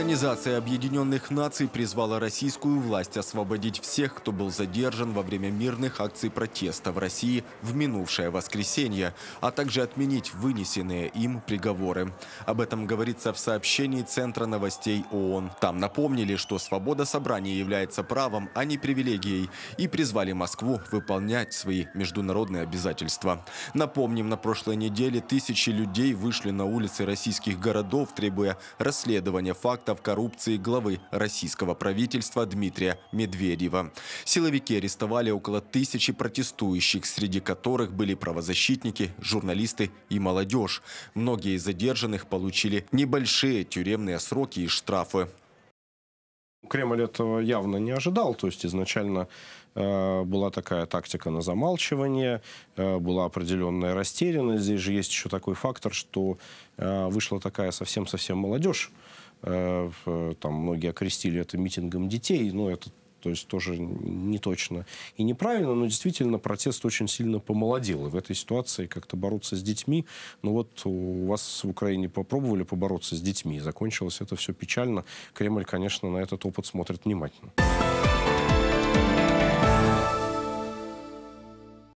Организация Объединенных Наций призвала российскую власть освободить всех, кто был задержан во время мирных акций протеста в России в минувшее воскресенье, а также отменить вынесенные им приговоры. Об этом говорится в сообщении Центра новостей ООН. Там напомнили, что свобода собрания является правом, а не привилегией, и призвали Москву выполнять свои международные обязательства. Напомним, на прошлой неделе тысячи людей вышли на улицы российских городов, требуя расследования фактов фактов коррупции главы российского правительства Дмитрия Медведева. Силовики арестовали около тысячи протестующих, среди которых были правозащитники, журналисты и молодежь. Многие из задержанных получили небольшие тюремные сроки и штрафы. Кремль этого явно не ожидал, то есть изначально э, была такая тактика на замалчивание, э, была определенная растерянность. Здесь же есть еще такой фактор, что э, вышла такая совсем-совсем молодежь Э, там многие окрестили это митингом детей, но это то есть тоже не точно и неправильно, но действительно протест очень сильно помолодел. И в этой ситуации как-то бороться с детьми, ну вот у вас в Украине попробовали побороться с детьми, закончилось это все печально. Кремль, конечно, на этот опыт смотрит внимательно.